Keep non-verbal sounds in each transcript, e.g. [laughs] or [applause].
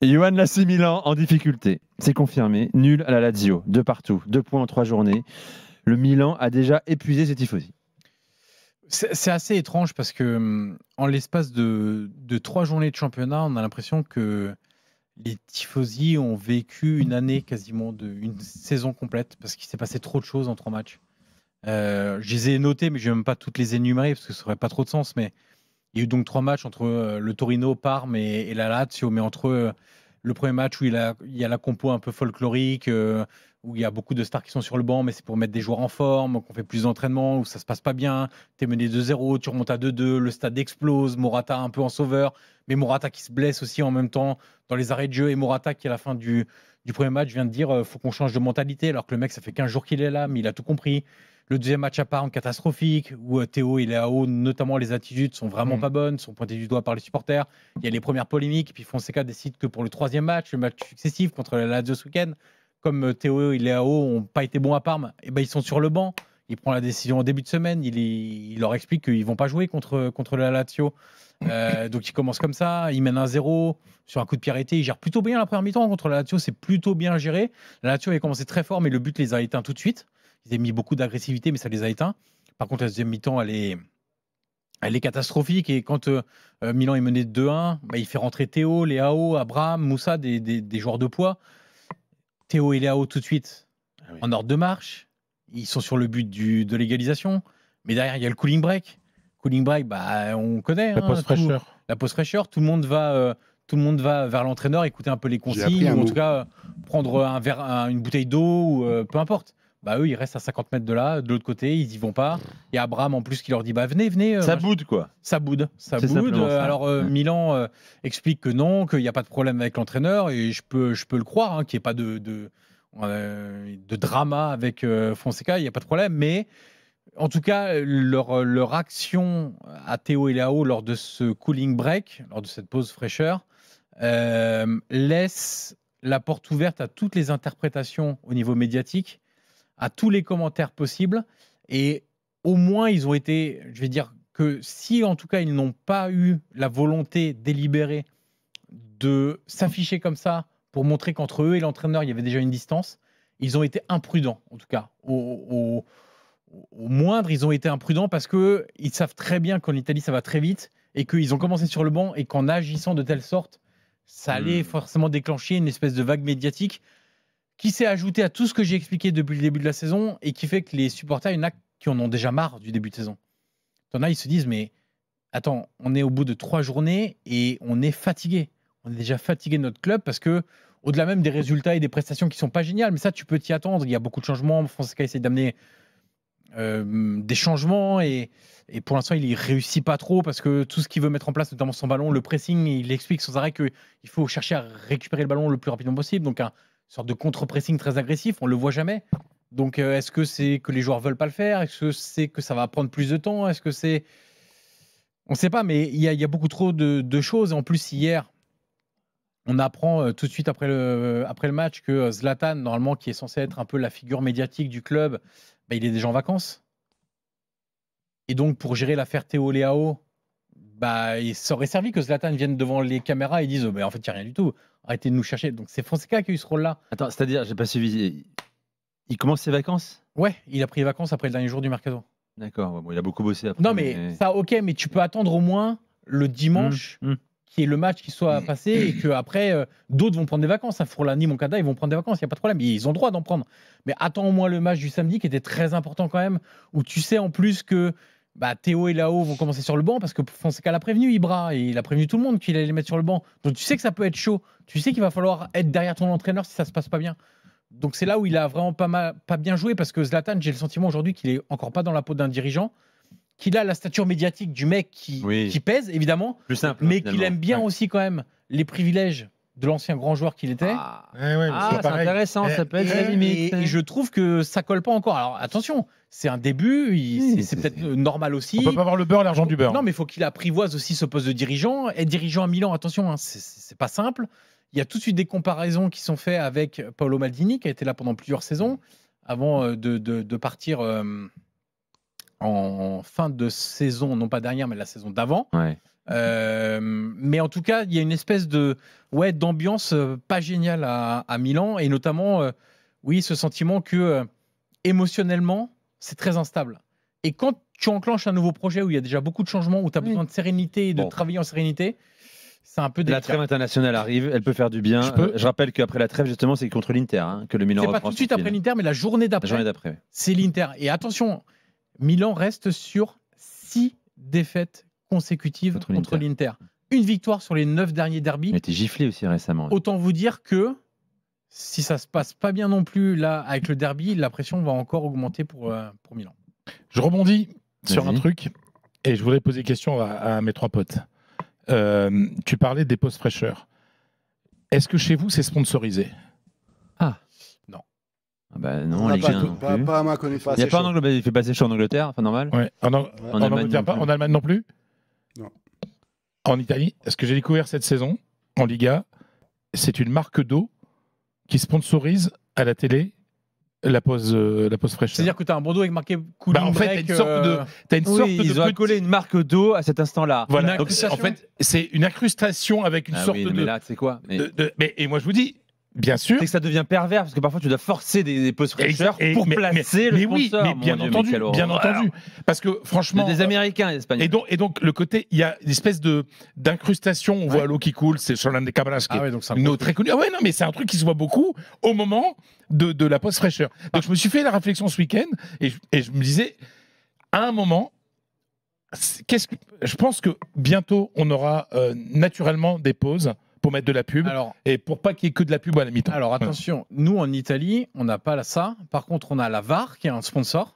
Johan Lassi Milan en difficulté. C'est confirmé. Nul à la Lazio. De partout. Deux points en trois journées. Le Milan a déjà épuisé ses tifosi. C'est assez étrange parce que hum, en l'espace de, trois journées de championnat, on a l'impression que les tifosi ont vécu une année quasiment, de, une saison complète parce qu'il s'est passé trop de choses en trois matchs. Euh, je les ai notés mais je ne vais même pas toutes les énumérer parce que ça n'aurait pas trop de sens. Mais il y a eu donc trois matchs entre euh, le Torino, Parme et, la Lazio, mais entre euh, le premier match où il, y a la compo un peu folklorique, euh, où il y a beaucoup de stars qui sont sur le banc, mais c'est pour mettre des joueurs en forme, qu'on fait plus d'entraînement, où ça se passe pas bien, tu es mené 2-0, tu remontes à 2-2, le stade explose, Morata un peu en sauveur, mais Morata qui se blesse aussi en même temps dans les arrêts de jeu, et Morata qui à la fin du, du premier match vient de dire euh, faut qu'on change de mentalité, alors que le mec, ça fait 15 jours qu'il est là, mais il a tout compris. Le deuxième match à Parme, catastrophique, où euh, Théo et Léo, notamment les attitudes, sont vraiment mm. pas bonnes, sont pointées du doigt par les supporters. Il y a les premières polémiques, puis Fonseca décide que pour le troisième match, le match successif contre la Lazio ce week-end, comme euh, Théo et Léo n'ont pas été bons à Parme, et eh ben ils sont sur le banc il prend la décision au début de semaine. Il, leur explique qu'ils vont pas jouer contre, contre la Lazio. Euh, [coughs] donc il commence comme ça, il mène un 0 sur un coup de pied arrêté, il gère plutôt bien la première mi-temps contre la Lazio, c'est plutôt bien géré. La Lazio avait commencé très fort, mais le but les a éteints tout de suite. Ils avaient mis beaucoup d'agressivité, mais ça les a éteints. Par contre, la deuxième mi-temps, elle est, elle est catastrophique. Et quand euh, euh, Milan est mené 2-1, bah, il fait rentrer Théo, Léao, Abraham, Moussa, des, des, joueurs de poids. Théo et Léao tout de suite ah en ordre de marche ils sont sur le but de l'égalisation. Mais derrière, il y a le cooling break. Cooling break, bah, on connaît. La hein, pause fraîcheur. La pause fraîcheur. Tout le monde va, euh, tout le monde va vers l'entraîneur, écouter un peu les consignes, ou en tout cas euh, prendre un verre, une bouteille d'eau, euh, peu importe. Bah eux, ils restent à 50 mètres de là, de l'autre côté, ils y vont pas. Et Abraham, en plus, qui leur dit bah venez, venez. ça boude quoi. Ça boude, ça boude. alors Milan explique que non, qu'il n'y a pas de problème avec l'entraîneur, et je peux, je peux le croire, hein, qu'il n'y ait pas de, de de drama avec euh, Fonseca, il n'y a pas de problème, mais en tout cas, leur, euh, action à Théo et Léo lors de ce cooling break, lors de cette pause fraîcheur, euh, laisse la porte ouverte à toutes les interprétations au niveau médiatique, à tous les commentaires possibles. Et au moins, ils ont été, je vais dire que si en tout cas ils n'ont pas eu la volonté délibérée de s'afficher comme ça pour montrer qu'entre eux et l'entraîneur, il y avait déjà une distance. Ils ont été imprudents, en tout cas. Au, moindre, ils ont été imprudents parce que ils savent très bien qu'en Italie, ça va très vite et qu'ils ont commencé sur le banc et qu'en agissant de telle sorte, ça allait hmm. forcément déclencher une espèce de vague médiatique qui s'est ajoutée à tout ce que j'ai expliqué depuis le début de la saison et qui fait que les supporters, il y en a qui en ont déjà marre du début de saison. Il y en a, ils se disent, mais attends, on est au bout de trois journées et on est fatigué on est déjà fatigué de notre club parce que au-delà même des résultats et des prestations qui sont pas géniales, mais ça tu peux t'y attendre. Il y a beaucoup de changements. Fonseca essaie d'amener euh, des changements et, pour l'instant il y réussit pas trop parce que tout ce qu'il veut mettre en place, notamment son ballon, le pressing, il explique sans arrêt qu'il faut chercher à récupérer le ballon le plus rapidement possible. Donc un sorte de contre-pressing très agressif, on le voit jamais. Donc euh, est-ce que c'est que les joueurs veulent pas le faire Est-ce que c'est que ça va prendre plus de temps Est-ce que c'est on ne sait pas, mais il y, a beaucoup trop de, de choses. En plus, hier, on apprend euh, tout de suite après le, après le match que euh, Zlatan, normalement, qui est censé être un peu la figure médiatique du club, bah, il est déjà en vacances. Et donc, pour gérer l'affaire Théo Léao, bah, il serait servi que Zlatan vienne devant les caméras et dise oh, bah, En fait, il n'y a rien du tout. Arrêtez de nous chercher. Donc, c'est Fonseca qui a eu ce rôle-là. Attends, c'est-à-dire, j'ai pas suivi. Il commence ses vacances Ouais, il a pris les vacances après le dernier jour du mercato. D'accord, il a beaucoup bossé après. Non, mais, ça, ok, mais tu peux attendre au moins le dimanche hum, hum qui est le match qui soit mm. passé et que après euh, d'autres vont prendre des vacances. À hein, Fourlani, Moncada, ils vont prendre des vacances, il n'y a pas de problème. Ils ont droit d'en prendre. Mais attends au moins le match du samedi qui était très important quand même, où tu sais en plus que bah, Théo et Lao vont commencer sur le banc parce que Fonseca l'a prévenu, Ibra, et il a prévenu tout le monde qu'il allait les mettre sur le banc. Donc tu sais que ça peut être chaud. Tu sais qu'il va falloir être derrière ton entraîneur si ça se passe pas bien. Donc c'est là où il a vraiment pas, pas bien joué parce que Zlatan, j'ai le sentiment aujourd'hui qu'il est encore pas dans la peau d'un dirigeant qu'il a la stature médiatique du mec qui, pèse, évidemment, mais qu'il aime bien aussi quand même les privilèges de l'ancien grand joueur qu'il était. Ah, eh ah c'est intéressant, ça peut être eh, eh, hein. je trouve que ça colle pas encore. Alors attention, c'est un début, c'est peut-être normal aussi. On peut pas avoir le beurre, l'argent du beurre. Non, mais il faut qu'il apprivoise aussi ce poste de dirigeant. Et dirigeant à Milan, attention, hein, c'est pas simple. Il y a tout de suite des comparaisons qui sont faites avec Paolo Maldini, qui a été là pendant plusieurs saisons, avant euh, de, partir. Euh, en fin de saison, non pas dernière, mais la saison d'avant. Euh, mais en tout cas, il y a une espèce de ouais d'ambiance euh, pas géniale à, Milan et notamment euh, oui ce sentiment que émotionnellement c'est très instable. Et quand tu enclenches un nouveau projet où il y a déjà beaucoup de changements, où tu as besoin de sérénité et de travailler en sérénité, c'est un peu délicat. La trêve internationale arrive, elle peut faire du bien. Je, rappelle qu'après la trêve, justement, c'est contre l'Inter hein, que le Milan. C'est pas tout de suite après l'Inter, mais la journée d'après. d'après. C'est l'Inter. Et attention, Milan reste sur six défaites consécutives contre, l'Inter. Une victoire sur les neuf derniers derbys. Il a été giflé aussi récemment. Autant vous dire que si ça se passe pas bien non plus là avec le derby, la pression va encore augmenter pour, euh, pour Milan. Je rebondis sur un truc et je voudrais poser une question à, mes trois potes. Euh, tu parlais des postes fraîcheurs. Est-ce que chez vous c'est sponsorisé ah bah non, les gars. Pas, à Il n'y a pas un anglais il fait passer chaud en Angleterre, enfin normal. Ouais. En, Allemagne en, Allemagne non plus Non. En Italie, ce que j'ai découvert cette saison, en Liga, c'est une marque d'eau qui sponsorise à la télé la pause, euh, la pause fraîche. C'est-à-dire que tu as un bandeau avec marqué cooling bah En fait, tu as une sorte de. Euh, as une oui, sorte ils de ont une marque d'eau à cet instant-là. Voilà. Donc, en fait, c'est une incrustation avec une ah sorte oui, mais de. Mais là, c'est quoi mais... Mais, Et moi, je vous dis, Bien sûr. C'est que ça devient pervers parce que parfois tu dois forcer des, des post fraîcheurs pour placer mais, le Oui, bien entendu, bien entendu. Parce que franchement, des Américains, et des euh, Espagnols. Et donc, et donc le côté, il y a une espèce de d'incrustation. On voit l'eau qui coule, c'est Solan de Cabras qui ah très connu. Ah ouais, non, mais c'est un truc qui se voit beaucoup au moment de, de la post fraîcheur. Donc ah. je me suis fait la réflexion ce week-end et, je me disais, à un moment, qu'est-ce que, je pense que bientôt on aura euh, naturellement des pauses pour mettre de la pub et pour pas qu'il y ait que de la pub à la mi Alors attention, nous en Italie, on n'a pas ça. Par contre, on a la VAR qui est un sponsor.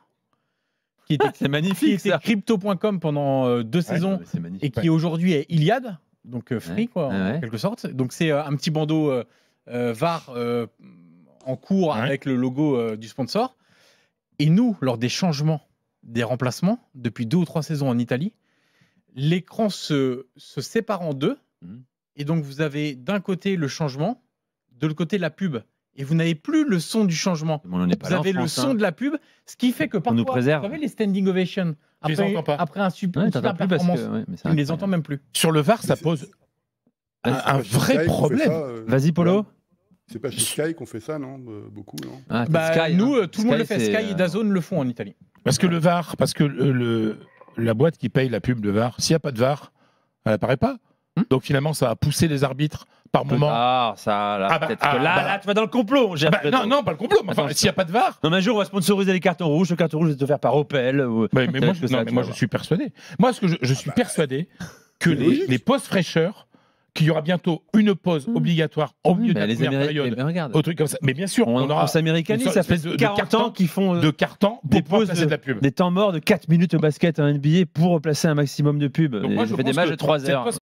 Qui était, [laughs] c'est magnifique, qui crypto.com pendant euh, deux saisons et qui aujourd'hui est Iliad, donc euh, free quoi, en quelque sorte. Donc c'est euh, un petit bandeau VAR en cours avec le logo du sponsor. Et nous, lors des changements, des remplacements, depuis deux ou trois saisons en Italie, l'écran se, se sépare en deux. Mmh. Et donc, vous avez d'un côté le changement, de l'autre côté la pub. Et vous n'avez plus le son du changement. vous avez le son hein. de la pub, ce qui fait que parfois, vous savez, les standing ovations, après, après un super Ouais, ne les entend même plus. Sur le VAR, ça pose ah, un, vrai problème. Euh, Vas-y, Polo. C'est pas chez Sky qu'on fait ça, non euh, Beaucoup, non ah, bah, nous, hein. euh, tout le monde le fait. Sky et Dazone le font en Italie. Parce que le VAR, parce que le, la boîte qui paye la pub de VAR, s'il n'y a pas de VAR, elle n'apparaît pas. Hmm Donc finalement, ça va pousser les arbitres par moment. Ah, ça, là, ah bah, que ah là, bah, là, tu vas dans le complot. Ah bah, non, non, pas le complot. enfin, s'il n'y a pas de VAR. Non, un jour, on va sponsoriser les cartons rouges. Le carton rouge est faire par Opel. mais, mais moi, je, non, mais moi je suis persuadé. Moi, ce que je, je suis ah bah. persuadé que les, les postes fraîcheurs qu'il y aura bientôt une pause hmm. obligatoire au milieu de la première période. Mais eh ben, regarde. Au truc comme ça. Mais bien sûr, on, on aura. s'américanise, ça fait de, 40 carton, ans qu'ils font. Euh, de carton des pauses Des temps morts de 4 minutes au basket à NBA pour placer un maximum de pubs. On moi, je fais des matchs de 3 heures.